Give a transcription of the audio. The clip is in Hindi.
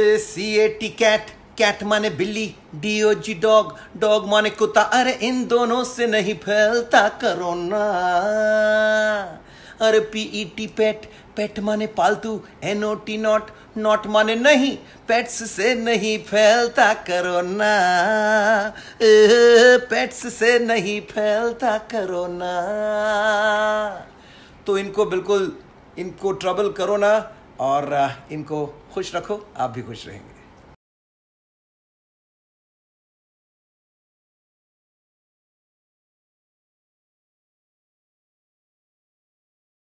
C A T cat cat माने बिल्ली D O G dog dog माने कुत्ता अरे इन दोनों से नहीं फैलता करोना अरे पीई टी पेट पेट माने पालतू एनओ टी नॉट नॉट माने नहीं पेट्स से नहीं फैलता करोना पेट्स से नहीं फैलता करोना तो इनको बिल्कुल इनको ट्रबल करो ना और इनको खुश रखो आप भी खुश रहेंगे